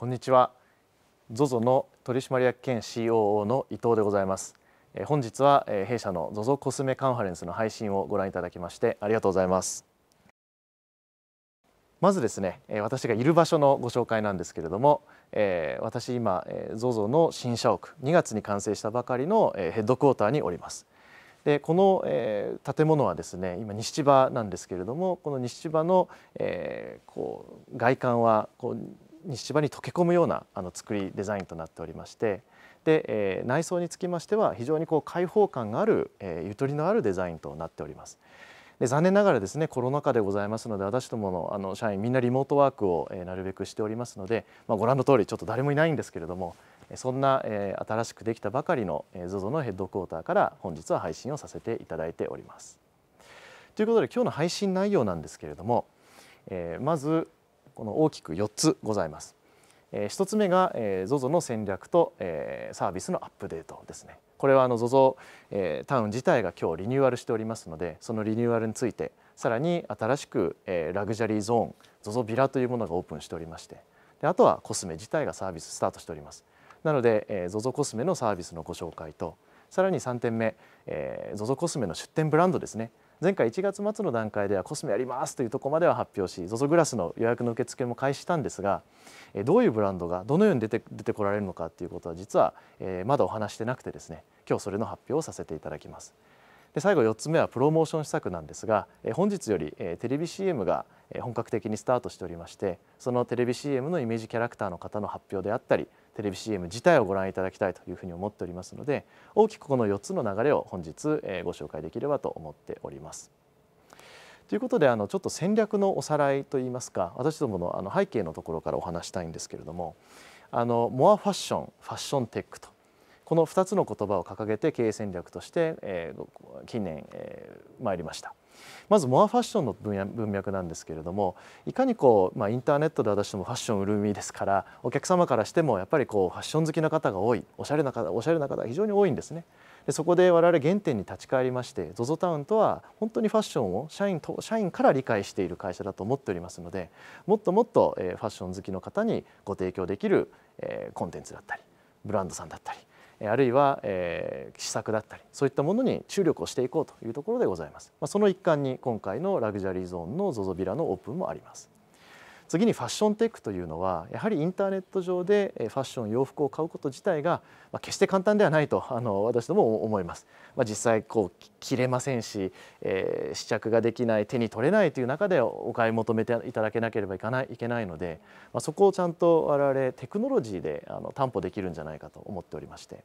こんにちは ZOZO の取締役兼 COO の伊藤でございますえ本日はえ弊社の ZOZO コスメカンファレンスの配信をご覧いただきましてありがとうございますまずですねえ私がいる場所のご紹介なんですけれどもえ私今え ZOZO の新社屋2月に完成したばかりのえヘッドクォーターにおりますでこの、えー、建物はですね今西千葉なんですけれどもこの西千葉の、えー、こう外観はこう西芝に溶け込むようなあの作りデザインとなっておりましてで、えー、内装につきましては非常にこう開放感がある、えー、ゆとりのあるデザインとなっております。で残念ながらですねコロナ禍でございますので私どものあの社員みんなリモートワークを、えー、なるべくしておりますので、まあ、ご覧の通りちょっと誰もいないんですけれどもそんな、えー、新しくできたばかりの ZOZO のヘッドクォーターから本日は配信をさせていただいております。ということで今日の配信内容なんですけれども、えー、まずこの大きく4つございます。えー、1つ目が、えー、ZOZO の戦略と、えー、サービスのアップデートですね。これはあの ZOZO、えー、タウン自体が今日リニューアルしておりますのでそのリニューアルについてさらに新しく、えー、ラグジュアリーゾーン ZOZO ビラというものがオープンしておりましてであとはコスメ自体がサービススタートしております。なので、えー、ZOZO コスメのサービスのご紹介とさらに3点目、えー、ZOZO コスメの出店ブランドですね前回1月末の段階ではコスメやりますというとこまでは発表し ZOZO グラスの予約の受付も開始したんですがどういうブランドがどのように出て出てこられるのかっていうことは実はまだお話してなくてですね今日それの発表をさせていただきます。で最後4つ目はプロモーション施策なんですが本日よりテレビ CM が本格的にスタートしておりましてそのテレビ CM のイメージキャラクターの方の発表であったりテレビ CM 自体をご覧いただきたいというふうに思っておりますので大きくこの4つの流れを本日、えご紹介できればと思っております。ということであのちょっと戦略のおさらいといいますか私どものあの背景のところからお話したいんですけれどもあのモアファッションファッションテックとこの2つの言葉を掲げて経営戦略として、えー、近年、えー、参りました。まずモアファッションの分野文脈なんですけれどもいかにこう、まあ、インターネットで私どもファッション売る身ですからお客様からしてもやっぱりこうファッション好きな方が多いおしゃれな方おしゃれな方が非常に多いんですね。でそこで我々原点に立ち返りまして ZOZO タウンとは本当にファッションを社員と社員から理解している会社だと思っておりますのでもっともっと、えー、ファッション好きの方にご提供できる、えー、コンテンツだったりブランドさんだったりあるいは、えー、施策だったりそういったものに注力をしていこうというところでございます、まあ、その一環に今回のラグジュアリーゾーンの ZOZO ビラのオープンもあります次にファッションテックというのはやはりインターネット上でファッション洋服を買うこと自体が、ま決して簡単ではないとあの私ども思います、まあ、実際こう着れませんし、えー、試着ができない手に取れないという中でお買い求めていただけなければいかないいけないので、まあ、そこをちゃんと我々テクノロジーであの担保できるんじゃないかと思っておりまして、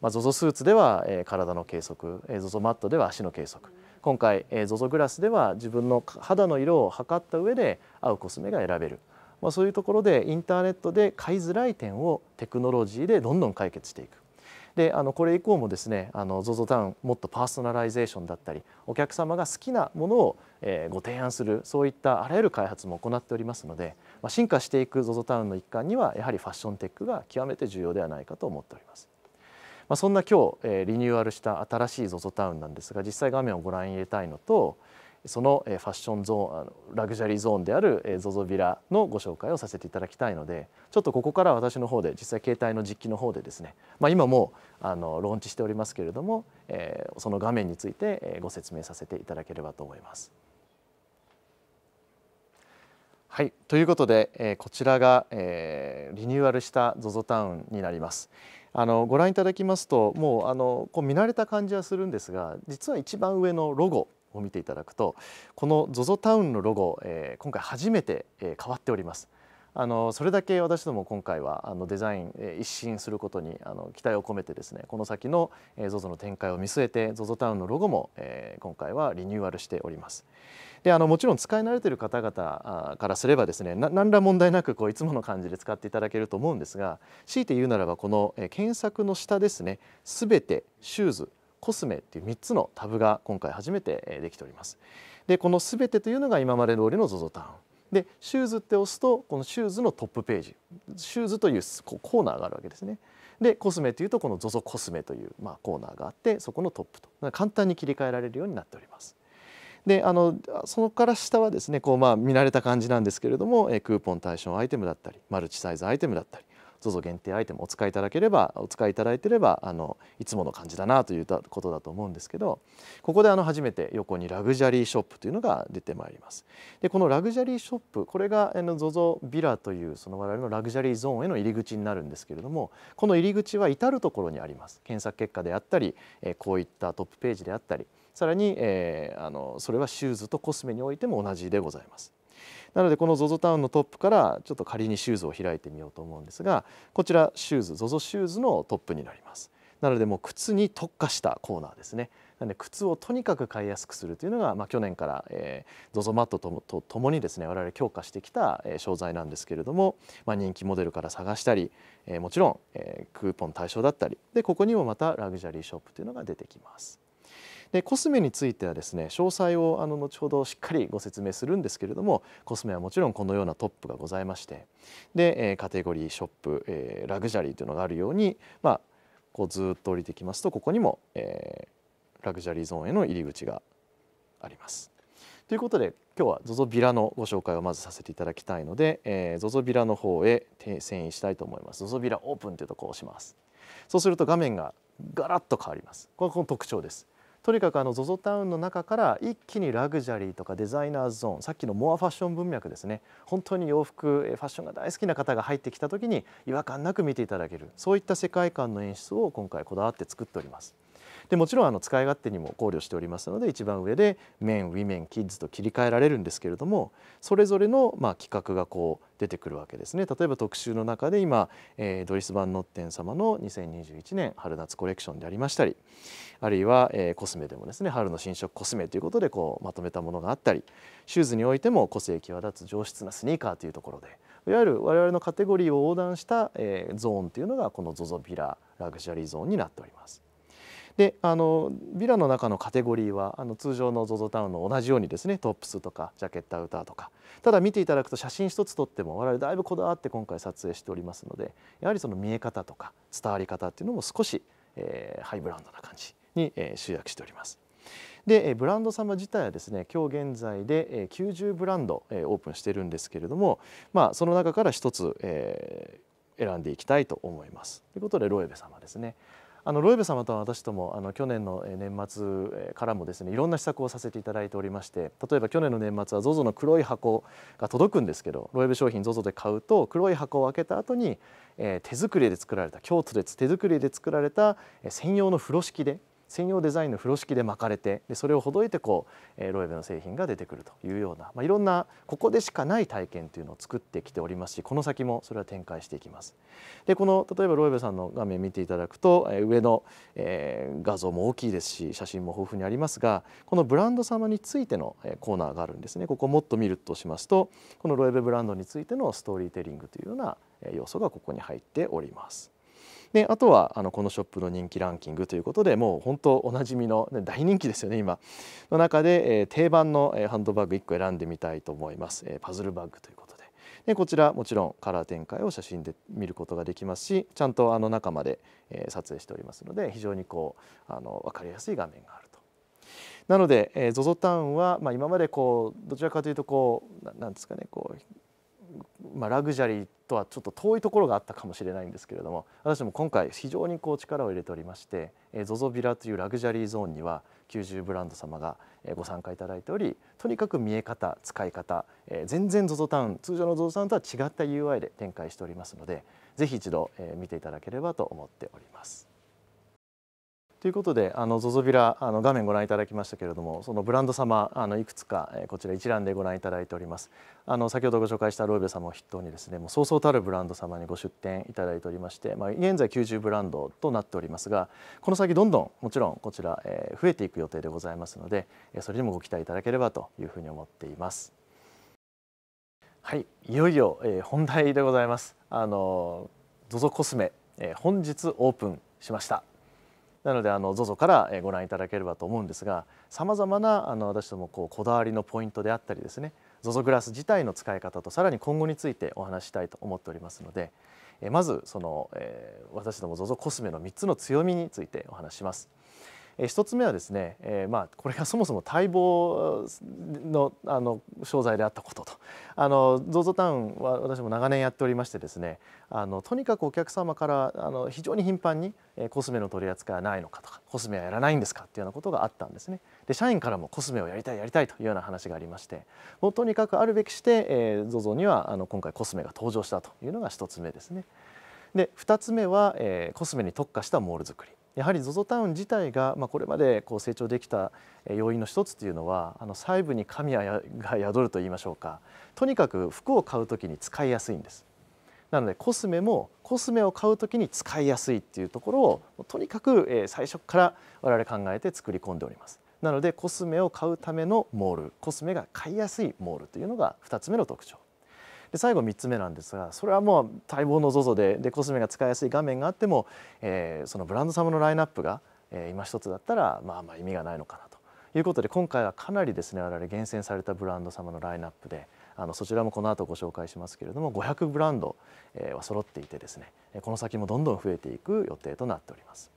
ま ZOZO スーツでは、え体の計測 ZOZO マットでは足の計測今回 ZOZO グラスでは自分の肌の色を測った上で合うコスメが選べる、まあ、そういうところでインターネットで買いづらい点をテクノロジーでどんどん解決していく。であのこれ以降もですねあの ZOZO タウンもっとパーソナライゼーションだったりお客様が好きなものを、えー、ご提案するそういったあらゆる開発も行っておりますので、まあ、進化していく ZOZO タウンの一環にはやはりファッションテックが極めて重要ではないかと思っております。まあ、そんな今日、えー、リニューアルした新しい ZOZO タウンなんですが実際画面をご覧入れたいのとその、えファッションゾーンあのラグジュアリーゾーンである、え ZOZO ビラのご紹介をさせていただきたいのでちょっとここから私の方で実際携帯の実機の方でですね、まあ、今もあのローンチしておりますけれども、えー、その画面について、えご説明させていただければと思います。はい、ということで、えー、こちらが、えー、リニューアルした ZOZO タウンになります。あのご覧いただきますともうあのこう見慣れた感じはするんですが実は一番上のロゴを見ていただくとこの ZOZO タウンのロゴ、えー、今回初めて、えー、変わっております。あのそれだけ私ども今回はあのデザイン、えー、一新することにあの期待を込めてですねこの先の ZOZO、の展開を見据えて ZOZO タウンのロゴも、えー、今回はリニューアルしております。であのもちろん使い慣れてる方々からすればですね何ら問題なくこういつもの感じで使っていただけると思うんですが強いて言うならばこの検索の下ですねすべてシューズコスメっていう3つのタブが今回初めてできております。でこのすべてというのが今まで通りの ZOZO タウンでシューズって押すとこのシューズのトップページシューズというコーナーがあるわけですね。でコスメというとこの ZOZO コスメという、まあ、コーナーがあってそこのトップと簡単に切り替えられるようになっております。であのそのから下はですねこう、まあ、見慣れた感じなんですけれども、えクーポン対象アイテムだったりマルチサイズアイテムだったり ZOZO 限定アイテムお使いいただければお使いいただいてればあのいつもの感じだなということだと思うんですけどここであの初めて横にラグジュアリーショップというのが出てまいりますでこのラグジュアリーショップこれが ZOZO ビラというその我々のラグジュアリーゾーンへの入り口になるんですけれどもこの入り口は至る所にあります検索結果であったりこういったトップページであったりさらに、えー、あのそれはシューズとコスメにおいても同じでございます。なのでこの ZOZO タウンのトップからちょっと仮にシューズを開いてみようと思うんですがこちらシューズ ZOZO シューズのトップになります。なのでもう靴に特化したコーナーですね。なので靴をとにかく買いやすくするというのが、まあ、去年から、えー、ZOZO マットととともにですね我々強化してきた、えー、商材なんですけれども、まあ、人気モデルから探したり、えー、もちろん、えー、クーポン対象だったりでここにもまたラグジュアリーショップというのが出てきます。でコスメについてはですね詳細をあの後ほどしっかりご説明するんですけれどもコスメはもちろんこのようなトップがございましてでカテゴリーショップ、えー、ラグジュアリーというのがあるようにまあこうずっと降りてきますとここにも、えー、ラグジュアリーゾーンへの入り口があります。ということで今日は ZOZO ビラのご紹介をまずさせていただきたいので、えー、ZOZO ビラの方へ遷移したいと思います。ゾゾビラオープンというとこを押します。そうすると画面がガラッと変わります。これこの特徴です。とにかくあの ZOZO タウンの中から一気にラグジュアリーとかデザイナーズゾーンさっきのモアファッション文脈ですね本当に洋服ファッションが大好きな方が入ってきた時に違和感なく見ていただけるそういった世界観の演出を今回こだわって作っております。でもちろんあの使い勝手にも考慮しておりますので一番上で「メン・ウィメン・キッズ」と切り替えられるんですけれどもそれぞれのまあ企画がこう出てくるわけですね。例えば特集の中で今、えー、ドリス・バン・ノッテン様の2021年春夏コレクションでありましたりあるいは、えー、コスメでもですね春の新色コスメということでこうまとめたものがあったりシューズにおいても個性際立つ上質なスニーカーというところでいわゆる我々のカテゴリーを横断した、えー、ゾーンというのがこの ZOZO ビララグジュアリーゾーンになっております。であのィラの中のカテゴリーはあの通常の ZOZO タウンの同じようにですねトップスとかジャケットアウターとかただ見ていただくと写真一つ撮っても我々だいぶこだわって今回撮影しておりますのでやはりその見え方とか伝わり方っていうのも少し、えー、ハイブランドな感じに、えー、集約しております。でブランド様自体はですね今日現在で90ブランドオープンしてるんですけれども、まあ、その中から一つ、え選んでいきたいと思います。ということでロエベ様ですねあのロイベ様とは私ともあの去年の年末からもですねいろんな施策をさせていただいておりまして例えば去年の年末は ZOZO の黒い箱が届くんですけどロイベ商品 ZOZO で買うと黒い箱を開けた後に、えー、手作りで作られた京都で手作りで作られた専用の風呂敷で専用デザインの風呂敷で巻かれてでそれをほどいてこう、えー、ロエベの製品が出てくるというような、まあ、いろんなここでしかない体験というのを作ってきておりますしこの先もそれは展開していきます。でこの例えばロエベさんの画面見ていただくと、えー、上の、えー、画像も大きいですし写真も豊富にありますがこのブランド様についてのコーナーがあるんですね。ここもっと見るとしますとこのロエベブランドについてのストーリーテリングというような要素がここに入っております。であとはあのこのショップの人気ランキングということでもう本当おなじみの、ね、大人気ですよね今の中で、えー、定番の、えハンドバッグ1個選んでみたいと思います、えー、パズルバッグということででこちらもちろんカラー展開を写真で見ることができますしちゃんとあの中まで、えー、撮影しておりますので非常にこうあの分かりやすい画面があると。なので、えー、ZOZO タウンは、まあ、今までこうどちらかというとこうなんですかねこうまあ、ラグジュアリーとはちょっと遠いところがあったかもしれないんですけれども私も今回非常にこう力を入れておりまして ZOZO ビラというラグジュアリーゾーンには90ブランド様がご参加いただいておりとにかく見え方使い方全然 ZOZO タウン通常の ZOZO タウンとは違った UI で展開しておりますので是非一度見ていただければと思っております。ということで、あの ZOZO ビラあの画面ご覧いただきましたけれども、そのブランド様あのいくつか、えこちら一覧でご覧いただいております。あの先ほどご紹介したロイベ様を筆頭にですね、もうそうそうたるブランド様にご出展いただいておりまして、まあ現在90ブランドとなっておりますが、この先どんどんもちろんこちら、えー、増えていく予定でございますので、それにもご期待いただければというふうに思っています。はい、いよいよ、えー、本題でございます。あの ZOZO コスメ、えー、本日オープンしました。なのであの ZOZO からご覧いただければと思うんですがさまざまなあの私どもこうこだわりのポイントであったりですね ZOZO グラス自体の使い方とさらに今後についてお話したいと思っておりますのでまずその、えー、私ども ZOZO コスメの3つの強みについてお話します。1つ目はですね、えまあ、これがそもそも待望のあの商材であったことと ZOZO タウンは私も長年やっておりましてですねあのとにかくお客様からあの非常に頻繁にコスメの取り扱いはないのかとかコスメはやらないんですかっていうようなことがあったんですねで社員からもコスメをやりたいやりたいというような話がありましてもうとにかくあるべきして ZOZO、にはあの今回コスメが登場したというのが1つ目ですねで2つ目は、えー、コスメに特化したモール作りやはり ZOZO タウン自体が、まあ、これまでこう成長できた要因の一つというのはあの細部に神が宿ると言いましょうかとにかく服を買う時に使いやすいんです。なのでコスメもコスメを買う時に使いやすいっていうところをとにかく最初から我々考えて作り込んでおります。なのでコスメを買うためのモールコスメが買いやすいモールというのが2つ目の特徴で最後3つ目なんですがそれはもう待望の ZOZO ででコスメが使いやすい画面があっても、えー、そのブランド様のラインナップが、えー、今一つだったらまあまあ意味がないのかなということで今回はかなりですね我々厳選されたブランド様のラインナップであのそちらもこの後ご紹介しますけれども500ブランドは揃っていてですねこの先もどんどん増えていく予定となっております。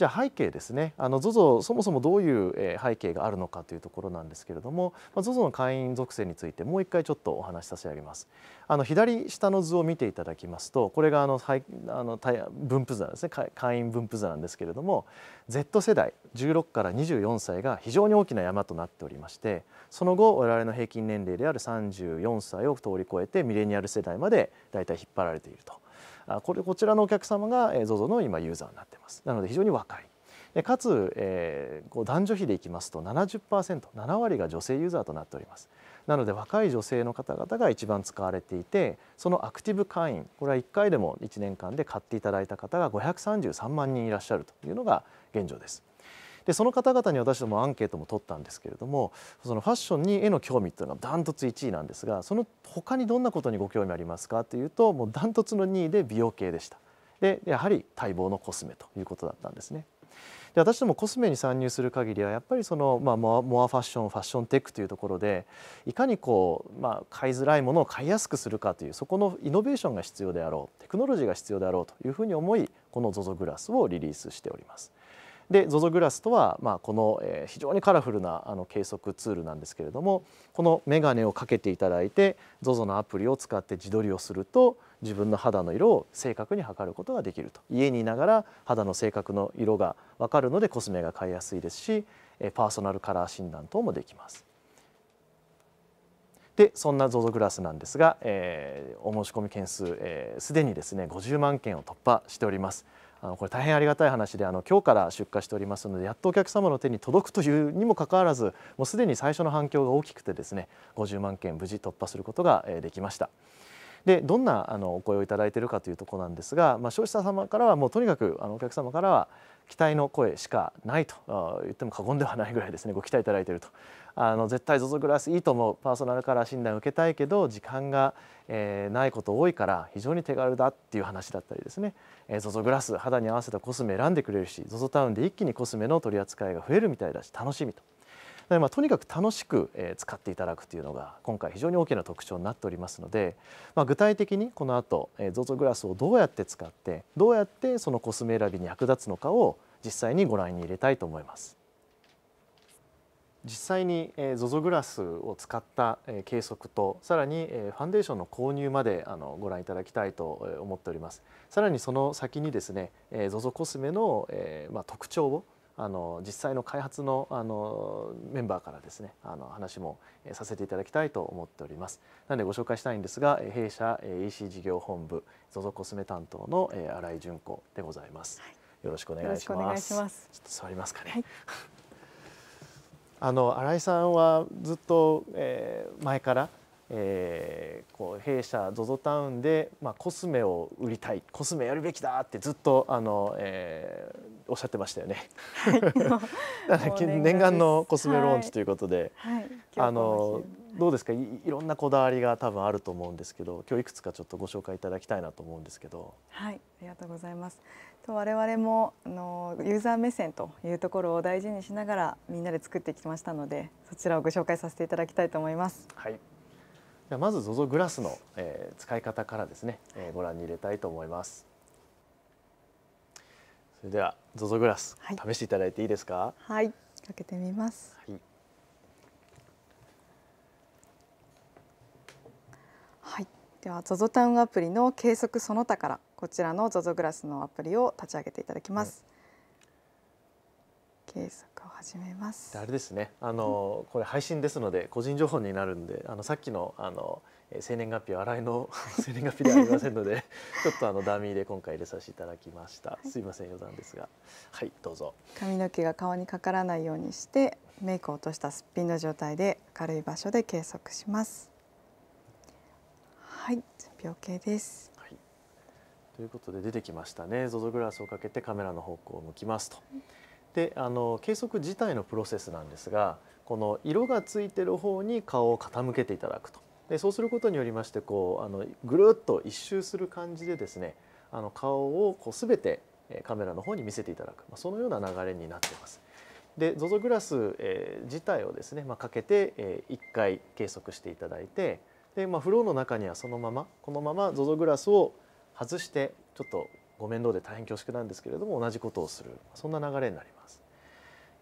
じゃあ背景ですねあの ZOZO そもそもどういう背景があるのかというところなんですけれども ZOZO の会員属性についてもう一回ちょっとお話しさせてあげますあの左下の図を見ていただきますとこれがあのあの分布図なんですね会員分布図なんですけれども Z 世代16から24歳が非常に大きな山となっておりましてその後我々の平均年齢である34歳を通り越えてミレニアル世代までだいたい引っ張られていると。これこちらのお客様が ZOZO の今ユーザーになってますなので非常に若いでかつ、えー、こう男女比でいきますと 70%7 割が女性ユーザーとなっておりますなので若い女性の方々が一番使われていてそのアクティブ会員これは1回でも1年間で買っていただいた方が533万人いらっしゃるというのが現状ですでその方々に私どもアンケートも取ったんですけれどもそのファッションにへの興味っていうのがダントツ1位なんですがその他にどんなことにご興味ありますかというともうダントツの2位で美容系でしたでやはり待望のコスメということだったんですね。で私どもコスメに参入する限りはやっぱりその、まあ、モアモアファッションファッションテックというところでいかにこう、まあ、買いづらいものを買いやすくするかというそこのイノベーションが必要であろうテクノロジーが必要であろうというふうに思いこの ZOZO グラスをリリースしております。で ZOZO グラスとは、まあ、この、えー、非常にカラフルなあの計測ツールなんですけれどもこの眼鏡をかけていただいて ZOZO のアプリを使って自撮りをすると自分の肌の色を正確に測ることができると家にいながら肌の正確の色が分かるのでコスメが買いやすいですし、えー、パーソナルカラー診断等もできます。でそんな ZOZO グラスなんですが、えー、お申し込み件数すで、えー、にですね50万件を突破しております。あのこれ大変ありがたい話であの今日から出荷しておりますのでやっとお客様の手に届くというにもかかわらずもうすでに最初の反響が大きくてですね50万件無事突破することができました。でどんなあのお声をいただいているかというところなんですが、まあ、消費者様からはもうとにかくあのお客様からは期待の声しかないと言っても過言ではないぐらいですねご期待いただいているとあの絶対 ZOZO グラスいいと思うパーソナルカラー診断を受けたいけど時間が、えー、ないこと多いから非常に手軽だっていう話だったりですね、え ZOZO グラス肌に合わせたコスメ選んでくれるし ZOZO タウンで一気にコスメの取り扱いが増えるみたいだし楽しみと。でまあ、とにかく楽しく、えー、使っていただくというのが今回非常に大きな特徴になっておりますので、まあ、具体的にこの後、えー、ZOZO グラスをどうやって使ってどうやってそのコスメ選びに役立つのかを実際にご覧に入れたいと思います。実際に ZOZO グラスを使った計測とさらにファンデーションの購入までご覧いただきたいと思っておりますさらにその先にですね ZOZO コスメの特徴をあの実際の開発のあのメンバーからですねあの話もさせていただきたいと思っておりますなのでご紹介したいんですが弊社 EC 事業本部 ZOZO コスメ担当の新井純子でございます、はい、よろしくお願いしますちょっと座りますかね、はいあの新井さんはずっと、えー、前から、えー、こう弊社 ZOZO タウンで、まあ、コスメを売りたいコスメやるべきだってずっとあの、えー、おっしゃってましたよね。はい、念願のコスメローンチということで、はいはい、あのどうですかいろんなこだわりが多分あると思うんですけど今日いくつかちょっとご紹介いただきたいなと思うんですけど。はいありがとうございます。と我々もあのユーザー目線というところを大事にしながらみんなで作ってきましたので、そちらをご紹介させていただきたいと思います。はい。じゃまずゾゾグラスの、えー、使い方からですね、えー、ご覧に入れたいと思います。それではゾゾグラス、はい、試していただいていいですか。はい。かけてみます。はい。はい、ではゾゾタウンアプリの計測その他からこちらの ZOZO グラスのアプリを立ち上げていただきます。はい、計測を始めます。あれですね。あの、うん、これ配信ですので個人情報になるんで、あのさっきのあの生年月日は洗いの 生年月日ではありませんので、ちょっとあのダミーで今回入れさせていただきました。はい、すいません余談ですが、はいどうぞ。髪の毛が顔にかからないようにして、メイクを落としたすっぴんの状態で明るい場所で計測します。はい、準備 OK です。ということで出てきましたね ZOZO グラスをかけてカメラの方向を向きますと。であの計測自体のプロセスなんですがこの色がついてる方に顔を傾けていただくとでそうすることによりましてこうあのぐるっと一周する感じでですねあの顔をこう全てカメラの方に見せていただく、まあ、そのような流れになっています。で ZOZO グラス、えー、自体をですね、まあ、かけて、えー、1回計測していただいてで、まあ、フローの中にはそのままこのまま ZOZO グラスを外してちょっとご面倒で大変恐縮なんですけれども同じことをするそんな流れになります。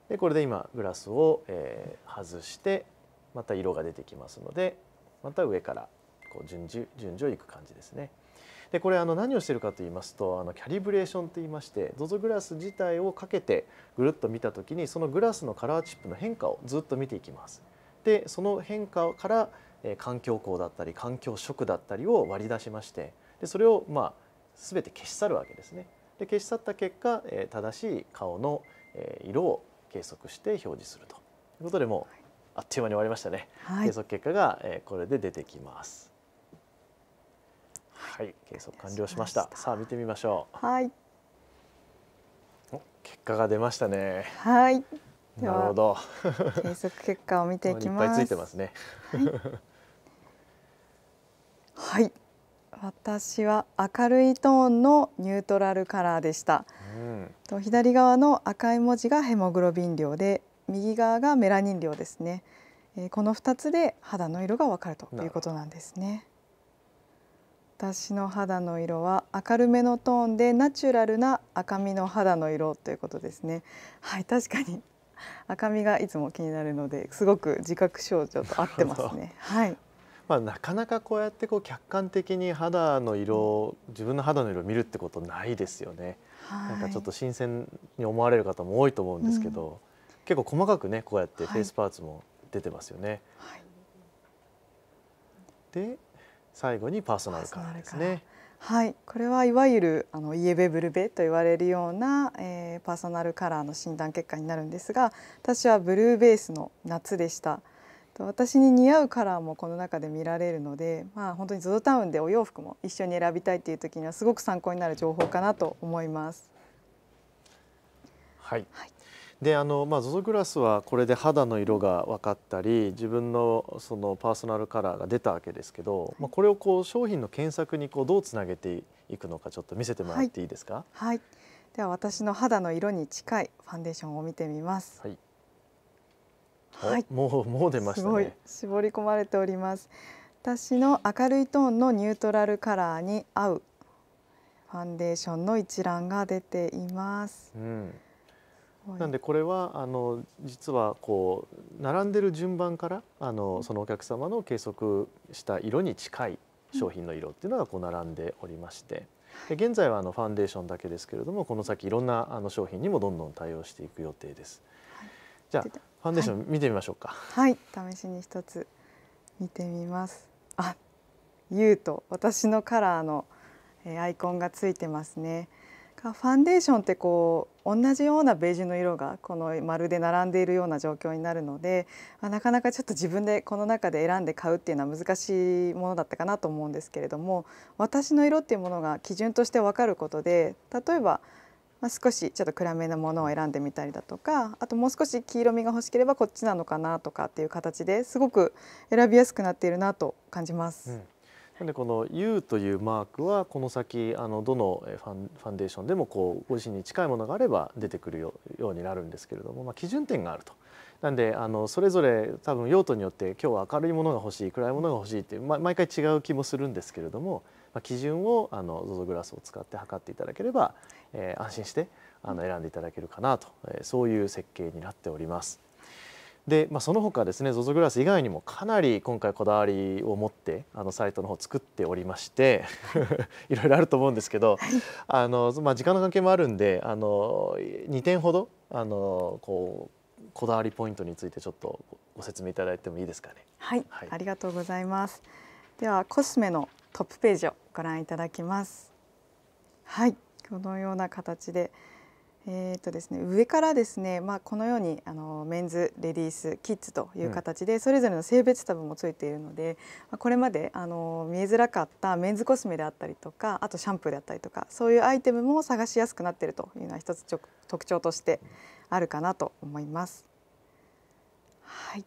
でこれで今グラスを、えー、外してまた色が出てきますのでまた上からこう順次順序いく感じですね。でこれあの何をしてるかと言いますとあのキャリブレーションと言いまして ZOZO グラス自体をかけてぐるっと見たときにそのグラスのカラーチップの変化をずっと見ていきます。でその変化から、えー、環境光だったり環境色だったりを割り出しましてでそれをまあ全て消し去るわけですね。で消し去った結果、え正しい顔の、え色を計測して表示するということでもうあっという間に終わりましたね。はい、計測結果が、えこれで出てきます。はい、計測完了しました。さあ見てみましょう。はい。結果が出ましたね。はい。なるほど。計測結果を見ていきます。いっぱいついてますね。はい、はい私は明るいトーンのニュートラルカラーでした、うん、左側の赤い文字がヘモグロビン量で右側がメラニン量ですね、えこの2つで肌の色がわかるということなんですね私の肌の色は明るめのトーンでナチュラルな赤みの肌の色ということですねはい確かに赤みがいつも気になるのですごく自覚症状と合ってますね はいまあ、なかなかこうやってこう客観的に肌の色自分の肌の色を見るってことないですよね、はい、なんかちょっと新鮮に思われる方も多いと思うんですけど、うん、結構細かくねこうやってフェイスパーツも出てますよね。はい、で最後にパーソナルカラーですね。はい、これはいわゆるあのイエベブルベと言われるような、えー、パーソナルカラーの診断結果になるんですが私はブルーベースの夏でした。私に似合うカラーもこの中で見られるので、まあ、本当に ZOZO タウンでお洋服も一緒に選びたいっていう時にはすごく参考になる情報かなと思います。はい、はいであの、まあ、ZOZO グラスはこれで肌の色が分かったり自分のそのパーソナルカラーが出たわけですけど、はい、まあ、これをこう商品の検索にこうどうつなげていくのかちょっと見せてもらっていいですか、はい、はい、では私の肌の色に近いファンデーションを見てみます。はいはい、もうもう出ましたね。絞り込まれております。私の明るいトーンのニュートラルカラーに合うファンデーションの一覧が出ています。うん、なんでこれはあの実はこう並んでる順番からあのそのお客様の計測した色に近い商品の色っていうのがこう並んでおりまして。で現在はあのファンデーションだけですけれどもこの先いろんなあの商品にもどんどん対応していく予定です。はい、じゃあァンデーション見てみましょうか。はい、はい、試しに一つ見てみます。あ、ゆうと私のカラーの、えアイコンがついてますね。ファンデーションってこう同じようなベージュの色がこの丸で並んでいるような状況になるので、まあ、なかなかちょっと自分でこの中で選んで買うっていうのは難しいものだったかなと思うんですけれども私の色っていうものが基準として分かることで例えばまあ、少しちょっと暗めのものを選んでみたりだとかあともう少し黄色みが欲しければこっちなのかなとかっていう形ですごく選びやすくなっているなと感じます。うん、なんでこの U というマークはこの先あのどのファンファンデーションでもこうご自身に近いものがあれば出てくるようになるんですけれども、まあ、基準点があると。なんであのそれぞれ多分用途によって今日は明るいものが欲しい暗いものが欲しいっていう、ま、毎回違う気もするんですけれども、まあ、基準をあのゾゾグラスを使って測っていただければえー、安心してあの選んでいただけるかなと、えー、そういう設計になっております。で、まあ、その他ですね ZOZO グラス以外にもかなり今回こだわりを持ってあのサイトの方作っておりまして いろいろあると思うんですけど、あのまあ、時間の関係もあるんであの2点ほどあのこうこだわりポイントについてちょっとご説明いただいてもいいですかね。はい、はい、ありがとうございます。ではコスメのトップページをご覧いただきます。はい。このような形でえーとですね、上からですね、まあ、このようにあのメンズレディースキッズという形で、それぞれの性別タブもついているので、まあ、これまであの見えづらかったメンズコスメであったりとかあとシャンプーであったりとかそういうアイテムも探しやすくなっているというのは一つ特徴としてあるかなと思います。はい、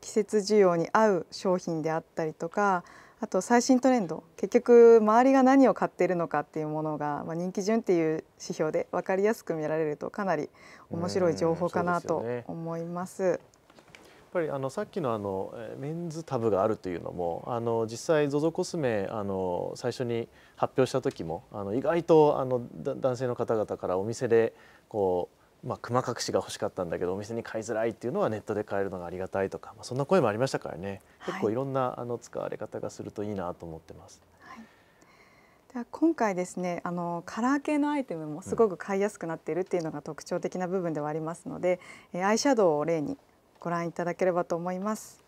季節需要に合う商品であったりとかあと最新トレンド結局周りが何を買っているのかっていうものが、まあ、人気順っていう指標で分かりやすく見られるとかなり面白い情報かなと思います。やっぱりあのさっきのあのメンズタブがあるというのもあの実際 ZOZO コスメあの最初に発表した時もあの意外とあの男性の方々からお店でこうまあ、熊隠しが欲しかったんだけどお店に買いづらいっていうのはネットで買えるのがありがたいとか、まあ、そんな声もありましたからね、結構いろんなあの使われ方がするといいなと思ってます。はい、では今回ですねあのカラー系のアイテムもすごく買いやすくなっているっていうのが特徴的な部分ではありますので、うん、アイシャドウを例にご覧いただければと思います。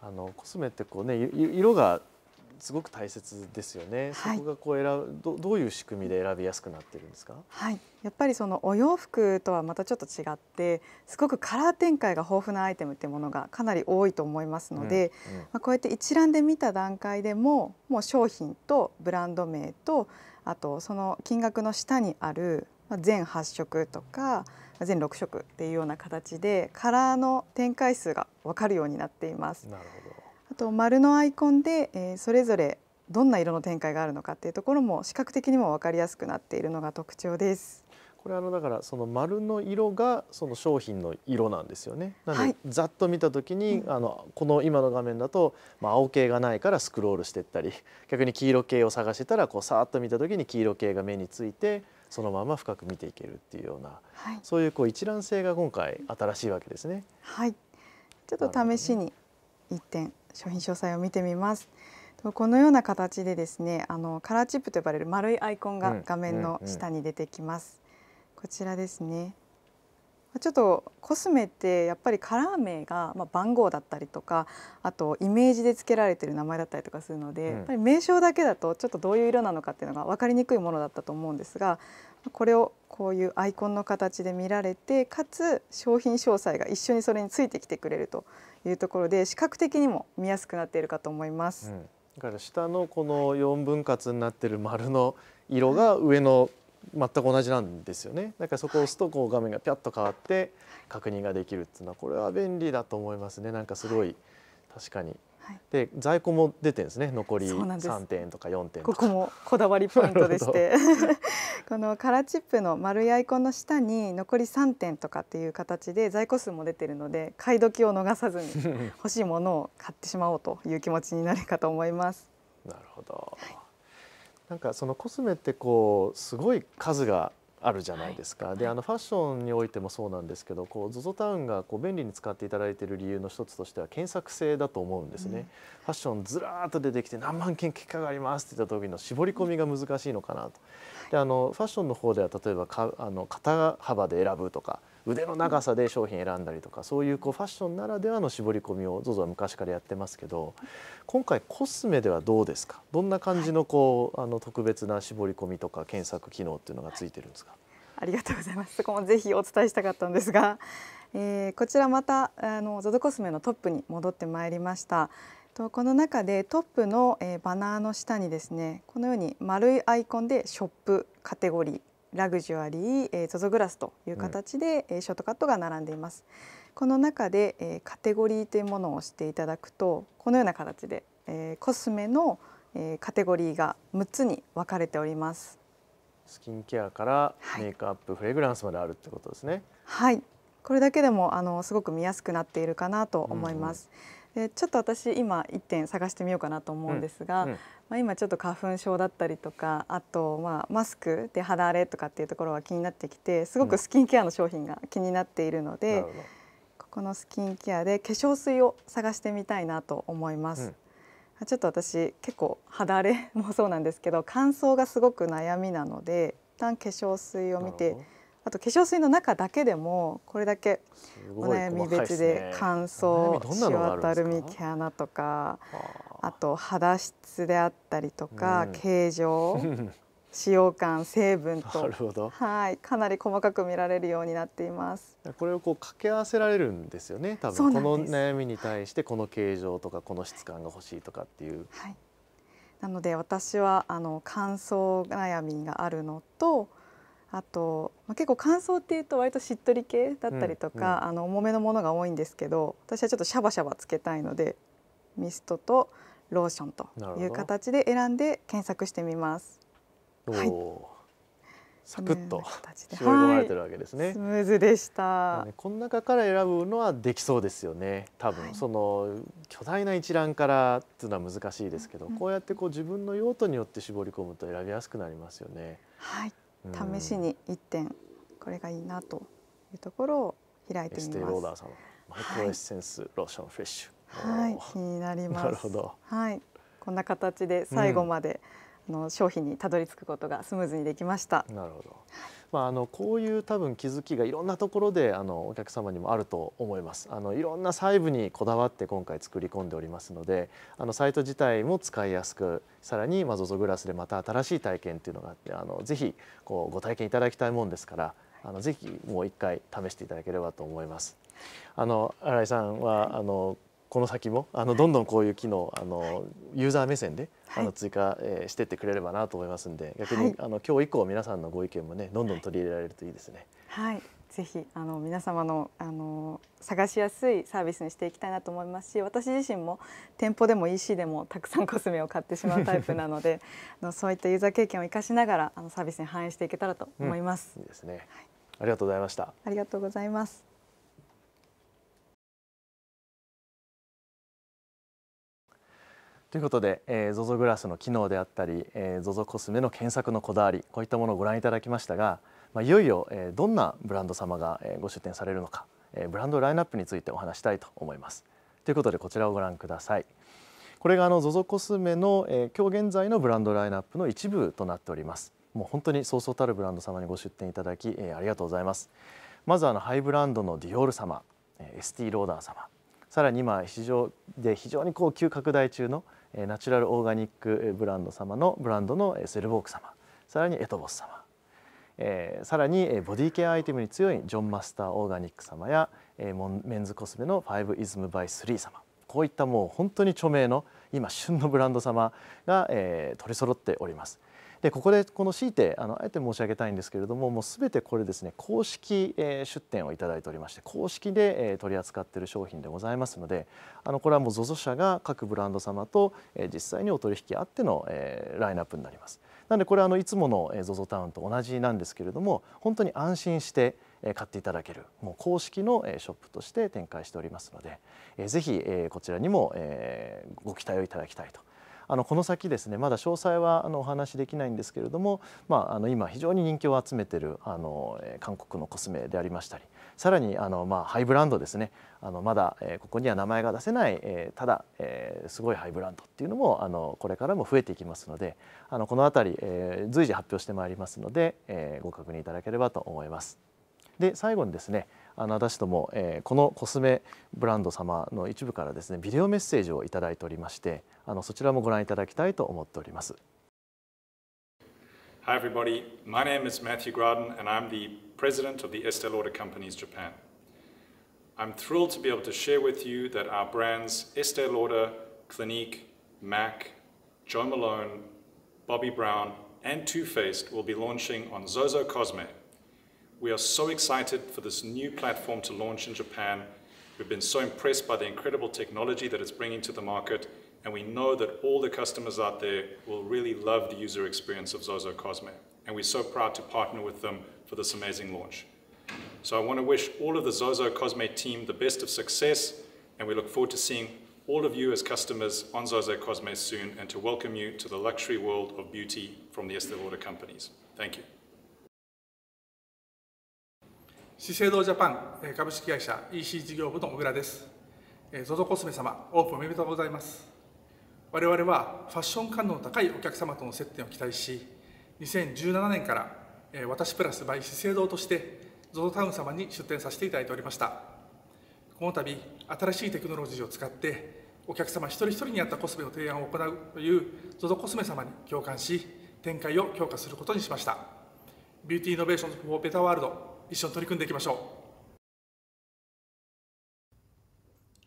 あのコスメってこうね色がすごく大切ですよね。はい、そこがこう選どどういう仕組みで選びやすくなってるんですか。はい、やっぱりそのお洋服とはまたちょっと違って、すごくカラー展開が豊富なアイテムっていうものがかなり多いと思いますので、うんうん、まあこうやって一覧で見た段階でももう商品とブランド名とあとその金額の下にある全8色とか全6色っていうような形でカラーの展開数が分かるようになっています。なるほどと丸のアイコンで、えー、それぞれどんな色の展開があるのかっていうところも視覚的にも分かりやすくなっているのが特徴です。これあのだからその丸の色がその商品の色なんですよね。なのでざっと見た時に、あのこの今の画面だと、まあ、青系がないからスクロールしていったり逆に黄色系を探してたらこうさーっと見た時に黄色系が目についてそのまま深く見ていけるっていうような、はい、そういうこう一覧性が今回新しいわけですね。はい、ちょっと試しに1点商品詳細を見てみます。このような形でですねあのカラーチップと呼ばれる丸いアイコンが画面の下に出てきます。うんうんうん、こちらですねちょっとコスメってやっぱりカラー名が、ま番号だったりとかあとイメージで付けられてる名前だったりとかするので、うん、やっぱり名称だけだとちょっとどういう色なのかっていうのが分かりにくいものだったと思うんですがこれをこういうアイコンの形で見られてかつ商品詳細が一緒にそれについてきてくれるというところで視覚的にも見やすくなっているかと思います。うん、だから下のこの4分割になってる丸の色が上の全く同じなんですよね。だからそこを押すとこう画面がピャッと変わって確認ができるっていうのはこれは便利だと思いますね。なんかすごい確かにで在庫も出てるんですね残り三点とか四点ここもこだわりポイントでして このカラーチップの丸いアイコンの下に残り3点とかっていう形で在庫数も出てるので買い時を逃さずに欲しいものを買ってしまおうという気持ちになるかと思います。なるほど、はい、なんかそのコスメってこうすごい数があるじゃないですか、はい、であのファッションにおいてもそうなんですけどこう ZOZO タウンがこう便利に使っていただいている理由の一つとしては検索性だと思うんですね、うん、ファッションずらーっと出てきて何万件結果がありますって言った時の絞り込みが難しいのかなとであのファッションの方では例えばかあの肩幅で選ぶとか腕の長さで商品選んだりとかそういうこうファッションならではの絞り込みを ZOZO は昔からやってますけど今回コスメではどうですかどんな感じのこう、あの特別な絞り込みとか検索機能っていうのがついてるんですか、ありがとうございますそこもぜひお伝えしたかったんですが、えー、こちらまたあの ZOZO コスメのトップに戻ってまいりました、とこの中でトップの、えバナーの下にですねこのように丸いアイコンで「ショップ」カテゴリーラグジュアリー、えー、ZOZO グラスという形で、え、うん、ショートカットが並んでいます。この中で、えカテゴリーというものを押していただくとこのような形で、えコスメの、えカテゴリーが6つに分かれております。スキンケアからメイクアップ、はい、フレグランスまであるってことですね。はい、これだけでもあのすごく見やすくなっているかなと思います。うんでちょっと私今1点探してみようかなと思うんですが、うんうん、まあ、今ちょっと花粉症だったりとかあとまあマスクで肌荒れとかっていうところは気になってきてすごくスキンケアの商品が気になっているので、うん、ここのスキンケアで化粧水を探してみたいなと思います。ちょっと私結構肌荒れもそうなんですけど乾燥がすごく悩みなので一旦化粧水を見て。あと化粧水の中だけでもこれだけお悩み別で乾燥、ね、シワたるみ毛穴とかあと肌質であったりとか、うん、形状 使用感成分とはいかなり細かく見られるようになっていますこれをこう掛け合わせられるんですよね多分この悩みに対してこの形状とかこの質感が欲しいとかっていう、はい、なので私はあの乾燥悩みがあるのとあと、まあ、結構乾燥っていうと割としっとり系だったりとか、うんうん、あの重めのものが多いんですけど私はちょっとシャバシャバつけたいのでミストとローションという形で選んで検索してみます。はい、サクッと絞り込まれてるわけですね。はい、スムーズでした、ね、この中から選ぶのはできそうですよね。多分、はい、その巨大な一覧からっていうのは難しいですけど、うん、こうやってこう自分の用途によって絞り込むと選びやすくなりますよね。はい。試しに1点これがいいなというところを開いてみます。ローダー様、マイクロエッセンス、はい、ローションフレッシュ。はい、気になります。はい、こんな形で最後まで、うん、あの商品にたどり着くことがスムーズにできました。なるほど。まあ、あのこういう多分気づきがいろんなところであのお客様にもあると思いますあのいろんな細部にこだわって今回作り込んでおりますのであのサイト自体も使いやすくさらに ZOZO グラスでまた新しい体験っていうのがあってあのぜひこうご体験いただきたいもんですからあのぜひもう一回試していただければと思います。あの新井さんはあのこの先もあのどんどんこういう機能あのユーザー目線であの追加、えー、してってくれればなと思いますんで逆に、あの今日以降皆さんのご意見もねどんどん取り入れられるといいですね。はいぜひあの皆様のあの探しやすいサービスにしていきたいなと思いますし私自身も店舗でも EC でもたくさんコスメを買ってしまうタイプなので あのそういったユーザー経験を生かしながらあのサービスに反映していけたらと思います。うん、いいですね、はい、ありがとうございました。ありがとうございます。ということで、えー、ZOZO グラスの機能であったり、えー、ZOZO コスメの検索のこだわりこういったものをご覧いただきましたが、まあ、いよいよ、えー、どんなブランド様が、えー、ご出店されるのか、えー、ブランドラインナップについてお話したいと思います。ということでこちらをご覧ください。これがあの ZOZO コスメの、えー、今日現在のブランドラインナップの一部となっております。もう本当にそうそうたるブランド様にご出店いただき、えー、ありがとうございます。まずあのハイブランドのディオール様、えー、ST ローダー様、さらに今市場で非常にこう急拡大中のナチュラルオーガニックブランド様のブランドのセルボーク様さらにエトボス様、えさらにボディケアアイテムに強いジョン・マスターオーガニック様や、えメンズコスメの5イズムバイスリー様こういったもう本当に著名の今旬のブランド様が、え取り揃っております。でここでこの強いてあのあえて申し上げたいんですけれどももうすべてこれですね公式、えー、出店をいただいておりまして公式で、えー、取り扱っている商品でございますのであのこれはもう ZOZO 社が各ブランド様と、えー、実際にお取引あっての、えー、ラインナップになります。なのでこれはあのいつもの ZOZO タウンと同じなんですけれども本当に安心して買っていただけるもう公式のショップとして展開しておりますのでぜひこちらにもご期待をいただきたいとあのこの先ですねまだ詳細はあのお話しできないんですけれども、まあ、あの今非常に人気を集めてるあの韓国のコスメでありましたりさらにあの、まあ、ハイブランドですねあのまだ、えここには名前が出せない、えただ、えすごいハイブランドっていうのもあのこれからも増えていきますのであのこの辺り、え随時発表してまいりますので、えご確認いただければと思います。で最後にですねあの私ども、えー、このコスメブランド様の一部からですねビデオメッセージを頂いておりましてあのそちらもご覧いただきたいと思っております。Hi everybody, my name is Matthew Graden and I'm the president of the Estée Lauder Companies Japan. I'm thrilled to be able to share with you that our brands Estée Lauder, Clinique, MAC, Joe Malone, b o b b y Brown, and Too Faced will be launching on Zozo Cosme We are so excited for this new platform to launch in Japan. We've been so impressed by the incredible technology that it's bringing to the market, and we know that all the customers out there will really love the user experience of Zozo Cosme. And we're so proud to partner with them for this amazing launch. So I want to wish all of the Zozo Cosme team the best of success, and we look forward to seeing all of you as customers on Zozo Cosme soon and to welcome you to the luxury world of beauty from the Estée Lauder companies. Thank you. 資生堂ジャパン株式会社 EC 事業部の小倉です ZOZO コスメ様オープンおめでとうございます我々はファッション感の高いお客様との接点を期待し2017年から私プラスバイ資生堂として ZOZO タウン様に出店させていただいておりましたこの度新しいテクノロジーを使ってお客様一人一人に合ったコスメの提案を行うという ZOZO コスメ様に共感し展開を強化することにしましたビューティーイノベーションズ・フォー・ベタワールド一緒に取り組んでいきましょう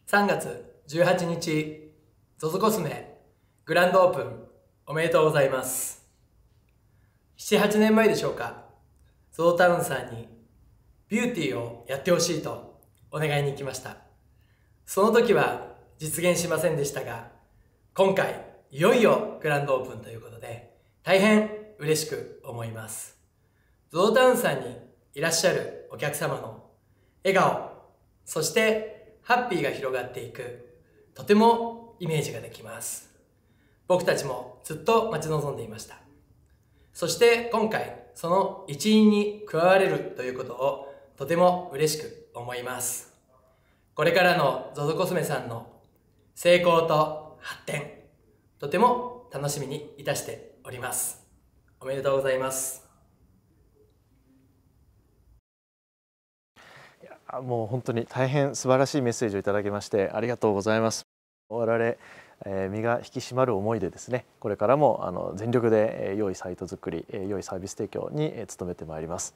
3月18日 ZOZO コスメグランドオープンおめでとうございます78年前でしょうか ZOZO タウンさんにビューティーをやってほしいとお願いに行きましたその時は実現しませんでしたが今回いよいよグランドオープンということで大変嬉しく思います ZOZO タウンさんにいらっしゃるお客様の笑顔、そしてハッピーが広がっていく、とてもイメージができます。僕たちもずっと待ち望んでいました。そして今回、その一員に加われるということをとても嬉しく思います。これからの ZOZO コスメさんの成功と発展、とても楽しみにいたしております。おめでとうございます。もう本当に大変素晴らしいメッセージをいただきましてありがとうございます我々、えー、身が引き締まる思いでですねこれからもあの全力で、えー、良いサイト作り、えー、良いサービス提供に、えー、努めてまいります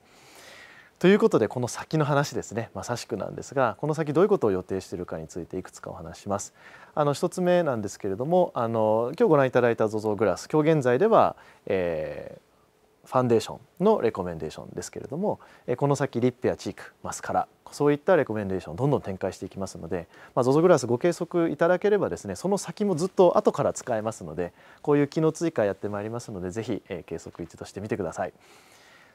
ということでこの先の話ですねまさしくなんですがこの先どういうことを予定しているかについていくつかお話しますあの一つ目なんですけれどもあの今日ご覧いただいた ZOZO グラス今日現在では、えー、ファンデーションのレコメンデーションですけれどもこの先リップやチークマスカラそういったレコメンデーションどんどん展開していきますので、まあ、ZOZO グラスご計測いただければですねその先もずっと後から使えますのでこういう機能追加やってまいりますので是非、え計測一度してみてください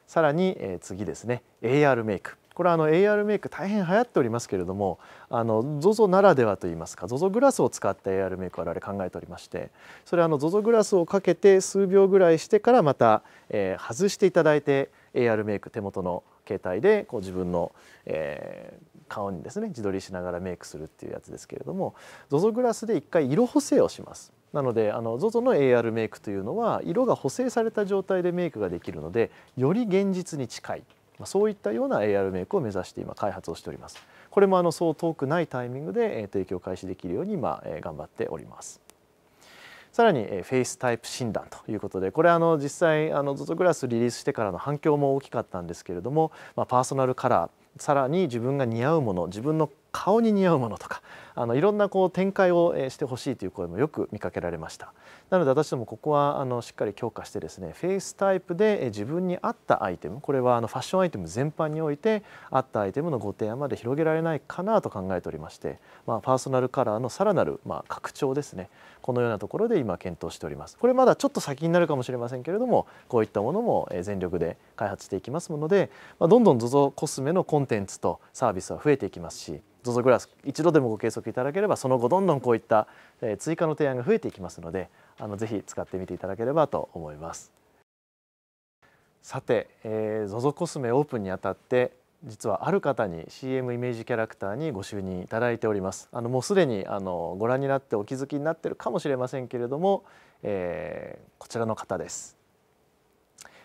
さらに、え次ですね AR メイクこれはあの AR メイク大変流行っておりますけれどもあの ZOZO ならではといいますか ZOZO グラスを使った AR メイクを我々考えておりましてそれはあの ZOZO グラスをかけて数秒ぐらいしてからまた、えー、外していただいて AR メイク手元の携帯でこう自分の、えー、顔にですね自撮りしながらメイクするっていうやつですけれども ZOZO グラスで一回色補正をします。なのであの ZOZO の AR メイクというのは色が補正された状態でメイクができるのでより現実に近いまそういったような AR メイクを目指して今開発をしております。これもあのそう遠くないタイミングで提供開始できるように今頑張っております。さらにフェイスタイプ診断ということでこれあの実際あの ZOZO グラスリリースしてからの反響も大きかったんですけれども、まあ、パーソナルカラーさらに自分が似合うもの自分の顔に似合うものとかあのいろんなこう展開をしてほしいという声もよく見かけられましたなので私どもここはあのしっかり強化してですねフェイスタイプで自分に合ったアイテムこれはあのファッションアイテム全般において合ったアイテムのご提案まで広げられないかなと考えておりまして、まあ、パーソナルカラーのさらなる、まあ、拡張ですねこのようなところで今検討しておりますこれまだちょっと先になるかもしれませんけれどもこういったものも全力で開発していきますので、まあ、どんどん ZOZO コスメのコンテンツとサービスは増えていきますし ZOZO グラス一度でもご計測いただければその後どんどんこういった、え追加の提案が増えていきますのであのぜひ使ってみていただければと思います。さて、えー、ZOZO コスメオープンにあたって実はある方に CM イメージキャラクターにご就任いただいておりますあのもうすでにあのご覧になってお気づきになってるかもしれませんけれども、えー、こちらの方です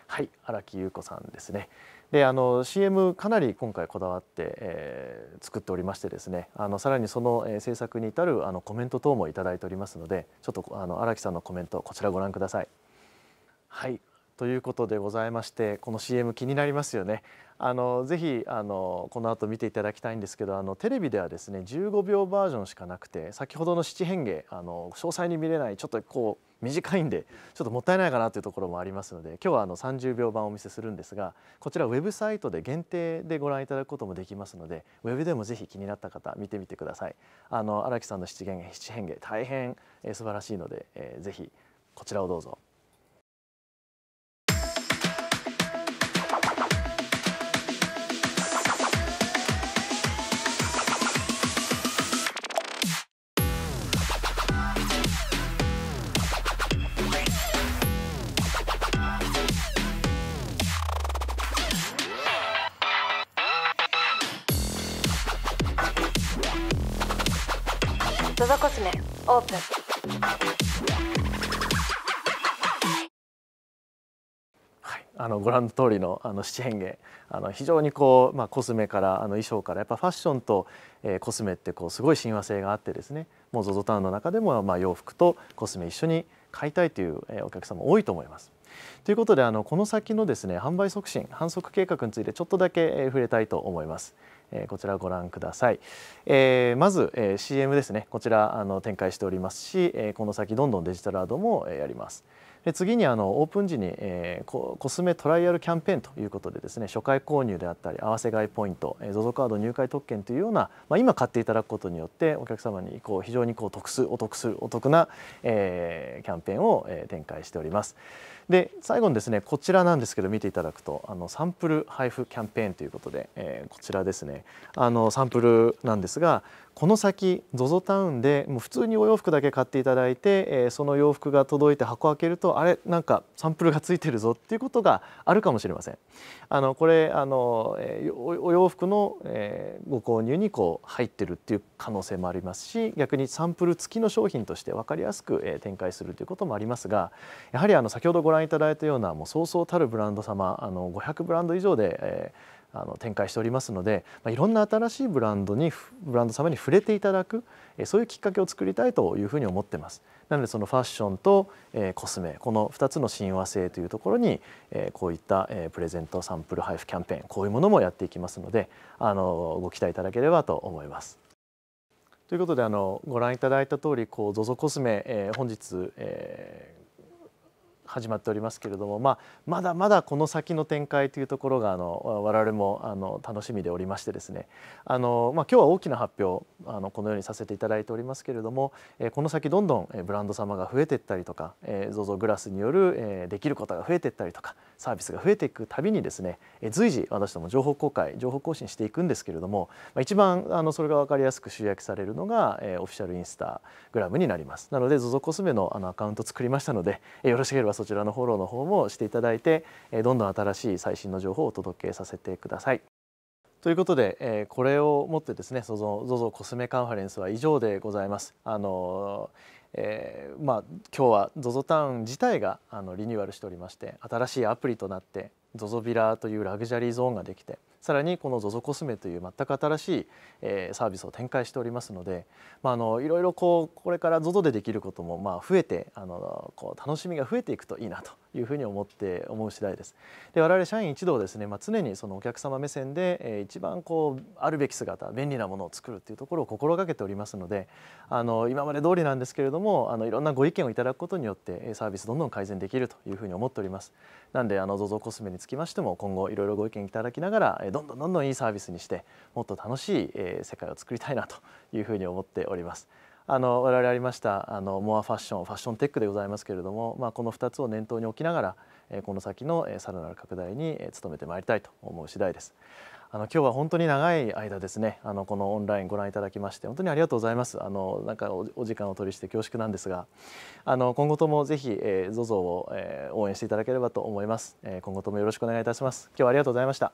はい荒木優子さんですね、であの CM かなり今回こだわって、えー、作っておりましてですねあのさらにその、えー、制作に至るあのコメント等も頂いておりますのでちょっと荒木さんのコメントこちらご覧ください。はいということでございましてこの CM 気になりますよね。あのぜひあのこの後見ていただきたいんですけどあのテレビではですね15秒バージョンしかなくて先ほどの七変化あの詳細に見れないちょっとこう短いんでちょっともったいないかなというところもありますので今日はあの30秒版お見せするんですがこちらウェブサイトで限定でご覧いただくこともできますのでウェブでもぜひ気になった方見てみてください。あの荒木さんの七変化大変、え素晴らしいので、えー、ぜひこちらをどうぞ。オープン。e あのご覧の通りのあの七変化あの非常にこう、まあ、コスメからあの衣装からやっぱファッションと、えー、コスメってこうすごい親和性があってですねもう ZOZO タウンの中でも、まあ、洋服とコスメ一緒に買いたいという、えー、お客様多いと思います。ということであのこの先のですね販売促進販促計画についてちょっとだけ、えー、触れたいと思います。えこちらご覧ください、えまず、え CM ですねこちらあの展開しておりますし、えこの先どんどんデジタルアドも、えやりますで次にあのオープン時に、えコスメトライアルキャンペーンということでですね初回購入であったり合わせ買いポイント ZOZO カード入会特権というような、まあ、今買っていただくことによってお客様にこう非常にこう得すお得するお得な、えキャンペーンを、え展開しております。で最後にですねこちらなんですけど見ていただくとあのサンプル配布キャンペーンということで、えー、こちらですねあのサンプルなんですがこの先 ZOZO タウンでもう普通にお洋服だけ買っていただいて、えー、その洋服が届いて箱を開けるとあれなんかサンプルがついてるぞっていうことがあるかもしれません。あのこれあの、えお洋服の、えー、ご購入にこう入ってるっていう可能性もありますし逆にサンプル付きの商品として分かりやすく、え展開するということもありますがやはりあの先ほどご覧いただいたようなもうそうそうたるブランド様あの500ブランド以上で、えーあの展開しておりますので、まあ、いろんな新しいブランドにブランド様に触れていただくそういうきっかけを作りたいというふうに思ってます。なのでそのファッションと、えー、コスメこの2つの親和性というところに、えー、こういった、えー、プレゼントサンプル配布キャンペーンこういうものもやっていきますのであのご期待いただければと思います。ということであのご覧いただいた通りこう ZOZO コスメ、えー、本日、えー始まっておりますけれども、まあ、まだまだこの先の展開というところがあの我々もあの楽しみでおりましてですねあの、まあ、今日は大きな発表あのこのようにさせていただいておりますけれども、えこの先どんどんブランド様が増えていったりとか、え ZOZO グラスによる、えできることが増えていったりとかサービスが増えていくたびにですね、え随時私ども情報公開情報更新していくんですけれども、ま一番あのそれが分かりやすく集約されるのが、えオフィシャルインスタグラムになります。なので ZOZO コスメのあのアカウント作りましたので、えよろしければそそちらのフォローの方もしていただいて、えどんどん新しい最新の情報をお届けさせてください。ということで、えこれをもってですね ZOZO コスメカンファレンスは以上でございます。あのえー、まあ、今日は ZOZO タウン自体があのリニューアルしておりまして新しいアプリとなって ZOZO ビラというラグジュアリーゾーンができてさらにこの ZOZO コスメという全く新しい、えサービスを展開しておりますので、まあ、あのいろいろこうこれから ZOZO でできることもまあ増えてあのこう楽しみが増えていくといいなというふうに思って思う次第です。で我々社員一同ですね、まあ、常にそのお客様目線で、え一番こうあるべき姿便利なものを作るというところを心がけておりますのであの今まで通りなんですけれどもあのいろんなご意見をいただくことによってサービスどんどん改善できるというふうに思っております。なんであの ZOZO コスメにつきましても今後いろいろご意見いただきながらどんどんどんどんいいサービスにしてもっと楽しい、え世界を作りたいなというふうに思っております。あの我々ありましたあのモアファッションファッションテックでございますけれども、まあ、この2つを念頭に置きながら、えこの先のさらなる拡大にえ努めてまいりたいと思う次第です。あの今日は本当に長い間ですねあのこのオンラインご覧いただきまして本当にありがとうございますあのなんかお時間を取りして恐縮なんですがあの今後ともぜひ、えー、ZOZO を、えー、応援していただければと思います、えー、今後ともよろしくお願いいたします今日はありがとうございました